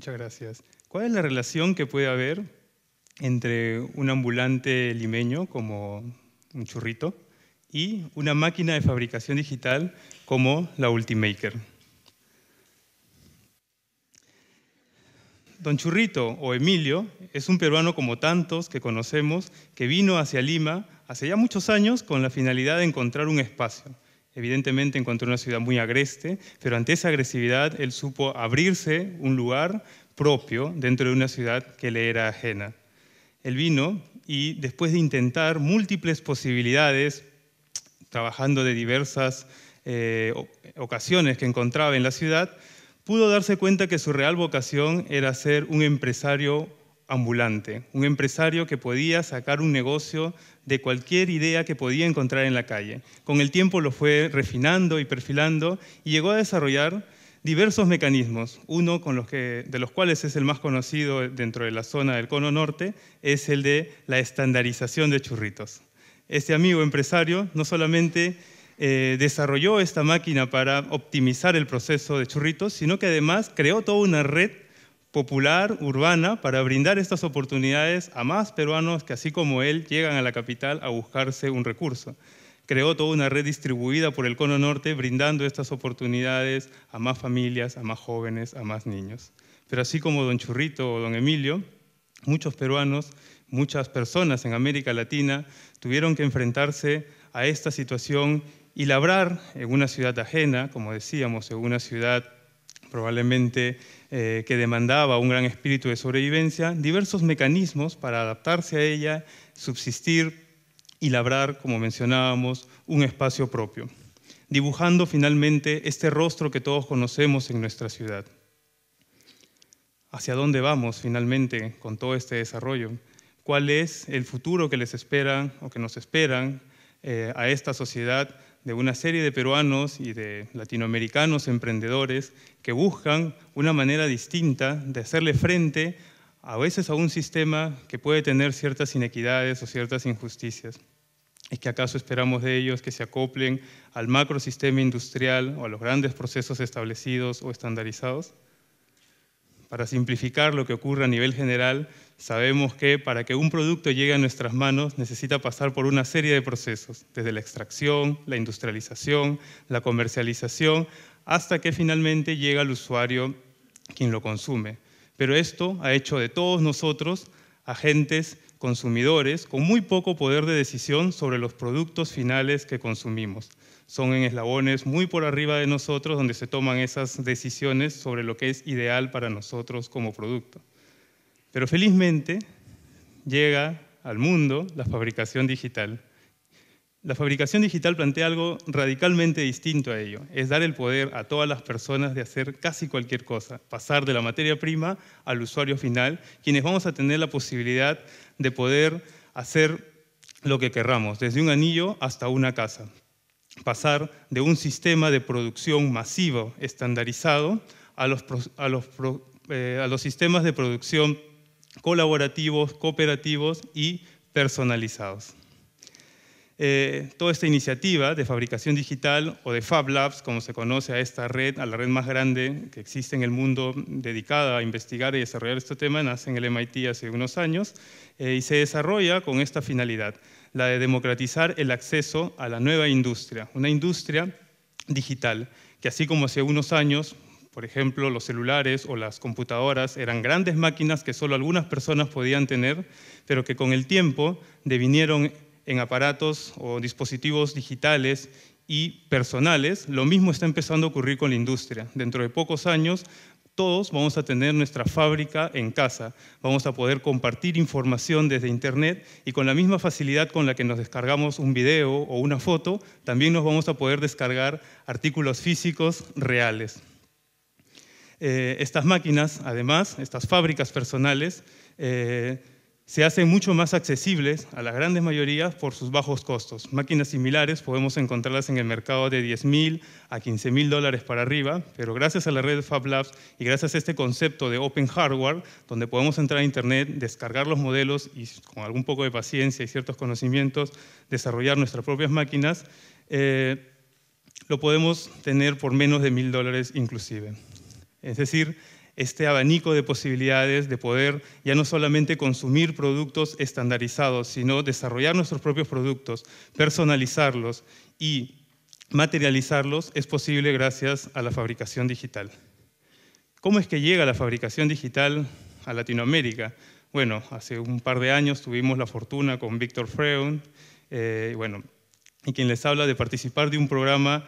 Muchas gracias. ¿Cuál es la relación que puede haber entre un ambulante limeño como un churrito y una máquina de fabricación digital como la Ultimaker? Don Churrito o Emilio es un peruano como tantos que conocemos que vino hacia Lima hace ya muchos años con la finalidad de encontrar un espacio Evidentemente encontró una ciudad muy agreste, pero ante esa agresividad él supo abrirse un lugar propio dentro de una ciudad que le era ajena. Él vino y después de intentar múltiples posibilidades, trabajando de diversas eh, ocasiones que encontraba en la ciudad, pudo darse cuenta que su real vocación era ser un empresario ambulante, un empresario que podía sacar un negocio de cualquier idea que podía encontrar en la calle. Con el tiempo lo fue refinando y perfilando y llegó a desarrollar diversos mecanismos. Uno con los que, de los cuales es el más conocido dentro de la zona del cono norte es el de la estandarización de churritos. Este amigo empresario no solamente eh, desarrolló esta máquina para optimizar el proceso de churritos, sino que además creó toda una red popular, urbana, para brindar estas oportunidades a más peruanos que, así como él, llegan a la capital a buscarse un recurso. Creó toda una red distribuida por el Cono Norte, brindando estas oportunidades a más familias, a más jóvenes, a más niños. Pero así como don Churrito o don Emilio, muchos peruanos, muchas personas en América Latina tuvieron que enfrentarse a esta situación y labrar en una ciudad ajena, como decíamos, en una ciudad probablemente eh, que demandaba un gran espíritu de sobrevivencia, diversos mecanismos para adaptarse a ella, subsistir y labrar, como mencionábamos, un espacio propio, dibujando finalmente este rostro que todos conocemos en nuestra ciudad. ¿Hacia dónde vamos finalmente con todo este desarrollo? ¿Cuál es el futuro que les esperan o que nos esperan eh, a esta sociedad de una serie de peruanos y de latinoamericanos emprendedores que buscan una manera distinta de hacerle frente a veces a un sistema que puede tener ciertas inequidades o ciertas injusticias. ¿Es que acaso esperamos de ellos que se acoplen al macrosistema industrial o a los grandes procesos establecidos o estandarizados? Para simplificar lo que ocurre a nivel general, sabemos que para que un producto llegue a nuestras manos necesita pasar por una serie de procesos, desde la extracción, la industrialización, la comercialización, hasta que finalmente llega al usuario quien lo consume. Pero esto ha hecho de todos nosotros agentes consumidores con muy poco poder de decisión sobre los productos finales que consumimos son en eslabones muy por arriba de nosotros donde se toman esas decisiones sobre lo que es ideal para nosotros como producto. Pero felizmente llega al mundo la fabricación digital. La fabricación digital plantea algo radicalmente distinto a ello, es dar el poder a todas las personas de hacer casi cualquier cosa, pasar de la materia prima al usuario final, quienes vamos a tener la posibilidad de poder hacer lo que querramos, desde un anillo hasta una casa pasar de un sistema de producción masivo estandarizado a los, a los, eh, a los sistemas de producción colaborativos, cooperativos y personalizados. Eh, toda esta iniciativa de fabricación digital o de Fab Labs, como se conoce a esta red, a la red más grande que existe en el mundo dedicada a investigar y desarrollar este tema, nace en el MIT hace unos años eh, y se desarrolla con esta finalidad, la de democratizar el acceso a la nueva industria, una industria digital, que así como hace unos años, por ejemplo, los celulares o las computadoras eran grandes máquinas que solo algunas personas podían tener, pero que con el tiempo devinieron en aparatos o dispositivos digitales y personales, lo mismo está empezando a ocurrir con la industria. Dentro de pocos años todos vamos a tener nuestra fábrica en casa, vamos a poder compartir información desde Internet y con la misma facilidad con la que nos descargamos un video o una foto, también nos vamos a poder descargar artículos físicos reales. Eh, estas máquinas, además, estas fábricas personales, eh, se hacen mucho más accesibles a la gran mayoría por sus bajos costos. Máquinas similares podemos encontrarlas en el mercado de 10.000 a 15.000 dólares para arriba, pero gracias a la red Fab Labs y gracias a este concepto de Open Hardware, donde podemos entrar a Internet, descargar los modelos y con algún poco de paciencia y ciertos conocimientos, desarrollar nuestras propias máquinas, eh, lo podemos tener por menos de 1.000 dólares inclusive. Es decir, este abanico de posibilidades de poder ya no solamente consumir productos estandarizados, sino desarrollar nuestros propios productos, personalizarlos y materializarlos es posible gracias a la fabricación digital. ¿Cómo es que llega la fabricación digital a Latinoamérica? Bueno, hace un par de años tuvimos la fortuna con Víctor Freund, eh, bueno, y quien les habla de participar de un programa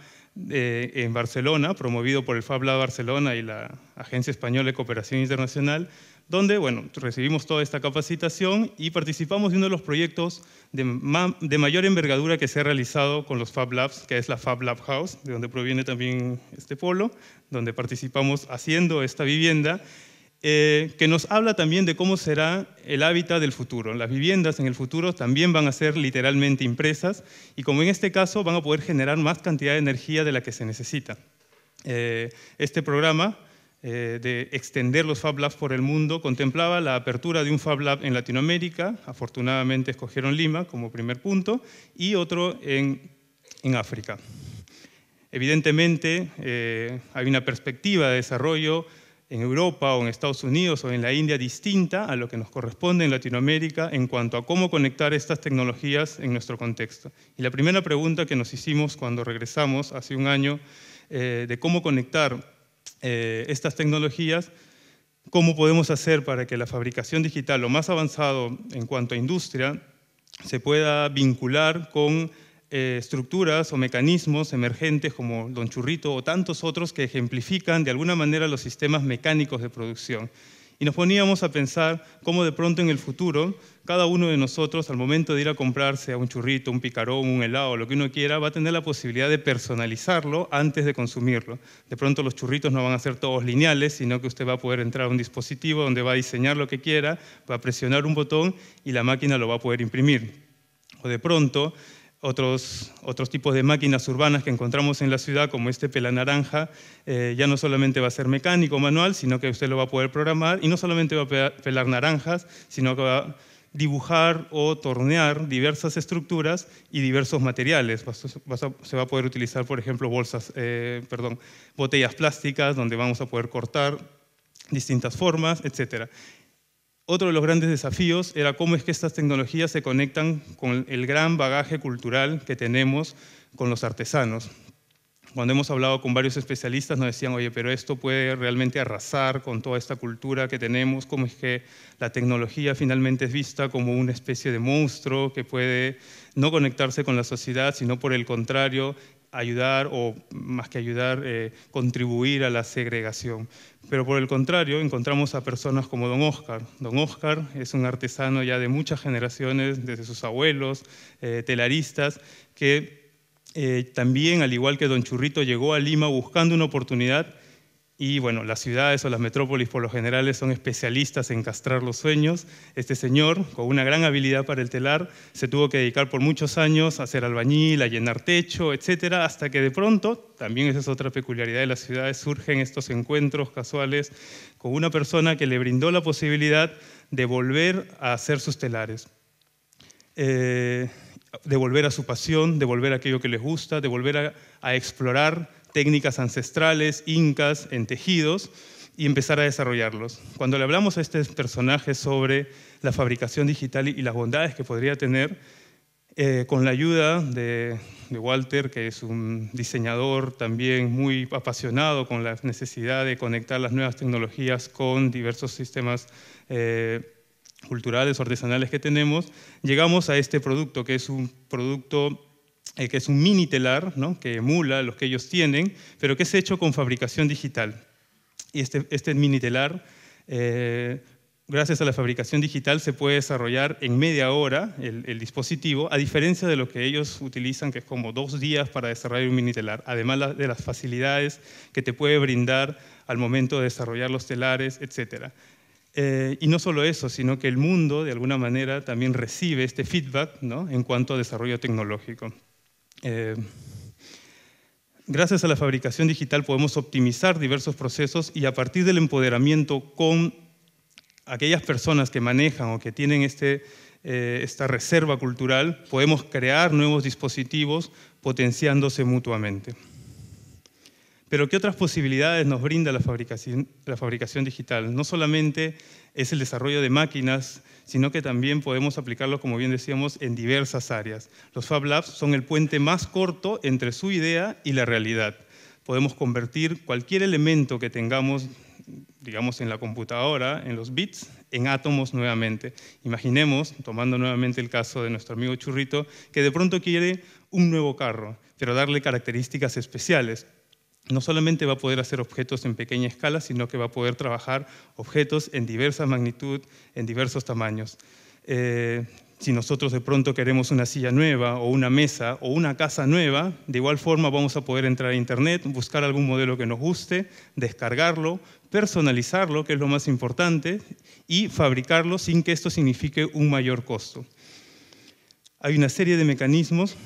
eh, en Barcelona, promovido por el Fab Lab Barcelona y la Agencia Española de Cooperación Internacional, donde bueno, recibimos toda esta capacitación y participamos de uno de los proyectos de, de mayor envergadura que se ha realizado con los Fab Labs, que es la Fab Lab House, de donde proviene también este polo, donde participamos haciendo esta vivienda eh, que nos habla también de cómo será el hábitat del futuro. Las viviendas en el futuro también van a ser literalmente impresas y como en este caso van a poder generar más cantidad de energía de la que se necesita. Eh, este programa eh, de extender los Fab Labs por el mundo contemplaba la apertura de un Fab Lab en Latinoamérica, afortunadamente escogieron Lima como primer punto, y otro en África. Evidentemente hay una perspectiva de desarrollo en Europa o en Estados Unidos o en la India distinta a lo que nos corresponde en Latinoamérica en cuanto a cómo conectar estas tecnologías en nuestro contexto. Y la primera pregunta que nos hicimos cuando regresamos hace un año eh, de cómo conectar eh, estas tecnologías, cómo podemos hacer para que la fabricación digital, lo más avanzado en cuanto a industria, se pueda vincular con eh, estructuras o mecanismos emergentes como Don Churrito o tantos otros que ejemplifican de alguna manera los sistemas mecánicos de producción. Y nos poníamos a pensar cómo de pronto en el futuro cada uno de nosotros al momento de ir a comprarse a un churrito, un picarón, un helado, lo que uno quiera, va a tener la posibilidad de personalizarlo antes de consumirlo. De pronto los churritos no van a ser todos lineales, sino que usted va a poder entrar a un dispositivo donde va a diseñar lo que quiera, va a presionar un botón y la máquina lo va a poder imprimir. O de pronto otros, otros tipos de máquinas urbanas que encontramos en la ciudad, como este pela naranja, eh, ya no solamente va a ser mecánico manual, sino que usted lo va a poder programar y no solamente va a pelar naranjas, sino que va a dibujar o tornear diversas estructuras y diversos materiales. se va a poder utilizar, por ejemplo, bolsas, eh, perdón, botellas plásticas, donde vamos a poder cortar distintas formas, etcétera. Otro de los grandes desafíos era cómo es que estas tecnologías se conectan con el gran bagaje cultural que tenemos con los artesanos. Cuando hemos hablado con varios especialistas nos decían, oye, pero esto puede realmente arrasar con toda esta cultura que tenemos, cómo es que la tecnología finalmente es vista como una especie de monstruo que puede no conectarse con la sociedad, sino por el contrario, ayudar o más que ayudar, eh, contribuir a la segregación. Pero por el contrario, encontramos a personas como don Oscar. Don Oscar es un artesano ya de muchas generaciones, desde sus abuelos, eh, telaristas, que eh, también, al igual que don Churrito, llegó a Lima buscando una oportunidad y bueno, las ciudades o las metrópolis por lo general son especialistas en castrar los sueños. Este señor, con una gran habilidad para el telar, se tuvo que dedicar por muchos años a hacer albañil, a llenar techo, etcétera, hasta que de pronto, también esa es otra peculiaridad de las ciudades, surgen estos encuentros casuales con una persona que le brindó la posibilidad de volver a hacer sus telares. Eh, de volver a su pasión, de volver a aquello que les gusta, de volver a explorar técnicas ancestrales, incas, en tejidos, y empezar a desarrollarlos. Cuando le hablamos a este personaje sobre la fabricación digital y las bondades que podría tener, eh, con la ayuda de, Walter, que es un diseñador también muy apasionado con la necesidad de conectar las nuevas tecnologías con diversos sistemas eh, culturales, artesanales que tenemos, llegamos a este producto, que es un producto que es un mini telar que emula los que ellos tienen, pero que es hecho con fabricación digital. Y este, este mini telar, eh, gracias a la fabricación digital, se puede desarrollar en media hora el, dispositivo, a diferencia de lo que ellos utilizan, que es como dos días para desarrollar un mini telar, además de las facilidades que te puede brindar al momento de desarrollar los telares, etc. Eh, y no solo eso, sino que el mundo, de alguna manera, también recibe este feedback en cuanto a desarrollo tecnológico. Eh, gracias a la fabricación digital podemos optimizar diversos procesos y a partir del empoderamiento con aquellas personas que manejan o que tienen este, eh, esta reserva cultural, podemos crear nuevos dispositivos potenciándose mutuamente. Pero ¿qué otras posibilidades nos brinda la fabricación, digital? No solamente es el desarrollo de máquinas, sino que también podemos aplicarlo, como bien decíamos, en diversas áreas. Los Fab Labs son el puente más corto entre su idea y la realidad. Podemos convertir cualquier elemento que tengamos digamos, en la computadora, en los bits, en átomos nuevamente. Imaginemos, tomando nuevamente el caso de nuestro amigo Churrito, que de pronto quiere un nuevo carro, pero darle características especiales no solamente va a poder hacer objetos en pequeña escala, sino que va a poder trabajar objetos en diversa magnitud, en diversos tamaños. Eh, si nosotros de pronto queremos una silla nueva o una mesa o una casa nueva, de igual forma vamos a poder entrar a Internet, buscar algún modelo que nos guste, descargarlo, personalizarlo, que es lo más importante, y fabricarlo sin que esto signifique un mayor costo. Hay una serie de mecanismos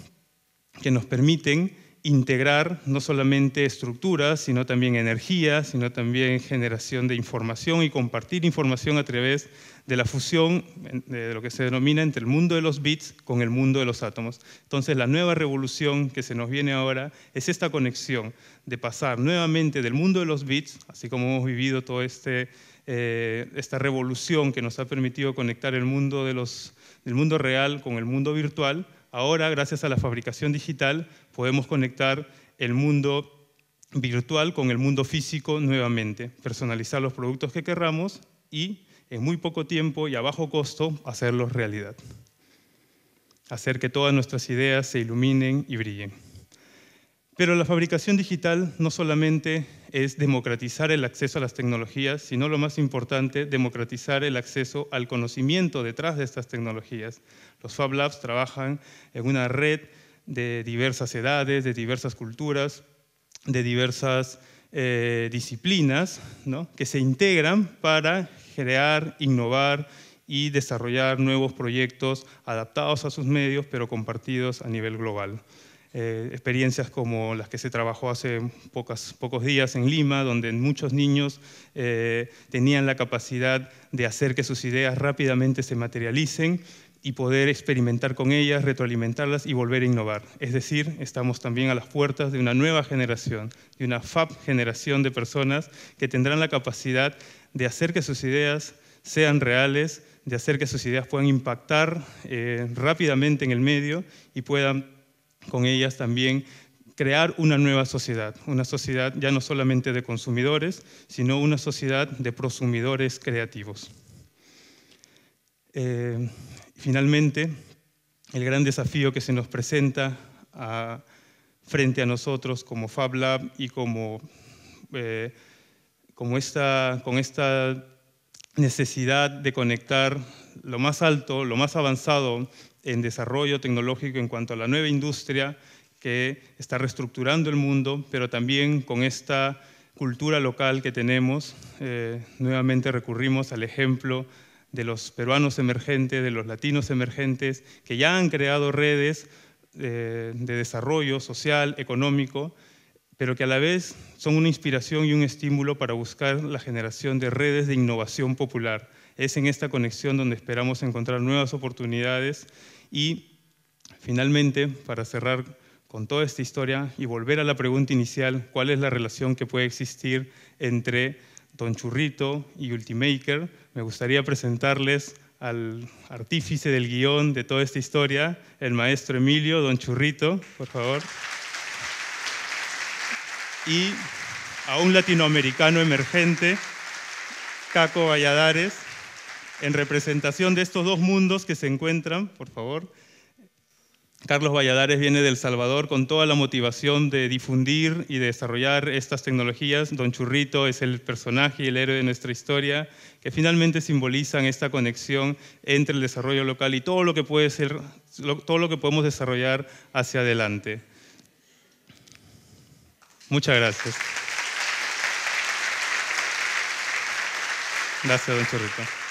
que nos permiten integrar no solamente estructuras, sino también energía, sino también generación de información y compartir información a través de la fusión de lo que se denomina entre el mundo de los bits con el mundo de los átomos. Entonces la nueva revolución que se nos viene ahora es esta conexión de pasar nuevamente del mundo de los bits, así como hemos vivido toda este, eh, esta revolución que nos ha permitido conectar el mundo, de los, el mundo real con el mundo virtual, ahora, gracias a la fabricación digital, podemos conectar el mundo virtual con el mundo físico nuevamente, personalizar los productos que querramos y en muy poco tiempo y a bajo costo hacerlos realidad. Hacer que todas nuestras ideas se iluminen y brillen. Pero la fabricación digital no solamente es democratizar el acceso a las tecnologías, sino lo más importante, democratizar el acceso al conocimiento detrás de estas tecnologías. Los Fab Labs trabajan en una red de diversas edades, de diversas culturas, de diversas eh, disciplinas, que se integran para crear, innovar y desarrollar nuevos proyectos adaptados a sus medios, pero compartidos a nivel global. Eh, experiencias como las que se trabajó hace pocos días en Lima, donde muchos niños eh, tenían la capacidad de hacer que sus ideas rápidamente se materialicen y poder experimentar con ellas, retroalimentarlas y volver a innovar. Es decir, estamos también a las puertas de una nueva generación, de una FAB generación de personas que tendrán la capacidad de hacer que sus ideas sean reales, de hacer que sus ideas puedan impactar eh, rápidamente en el medio y puedan con ellas también crear una nueva sociedad, una sociedad ya no solamente de consumidores, sino una sociedad de prosumidores creativos. Eh, finalmente, el gran desafío que se nos presenta frente a nosotros como Fab Lab y como, eh, como esta, con esta necesidad de conectar lo más alto, lo más avanzado en desarrollo tecnológico en cuanto a la nueva industria que está reestructurando el mundo, pero también con esta cultura local que tenemos, eh, nuevamente recurrimos al ejemplo de los peruanos emergentes, de los latinos emergentes, que ya han creado redes eh, de desarrollo social, económico, pero que a la vez son una inspiración y un estímulo para buscar la generación de redes de innovación popular. Es en esta conexión donde esperamos encontrar nuevas oportunidades y finalmente, para cerrar con toda esta historia y volver a la pregunta inicial, ¿cuál es la relación que puede existir entre Don Churrito y Ultimaker? Me gustaría presentarles al artífice del guión de toda esta historia, el maestro Emilio, Don Churrito, por favor. Y a un latinoamericano emergente, Caco Valladares en representación de estos dos mundos que se encuentran, por favor. Carlos Valladares viene del Salvador con toda la motivación de difundir y de desarrollar estas tecnologías. Don Churrito es el personaje y el héroe de nuestra historia, que finalmente simbolizan esta conexión entre el desarrollo local y todo lo que, puede ser, todo lo que podemos desarrollar hacia adelante. Muchas gracias. Gracias, don Churrito.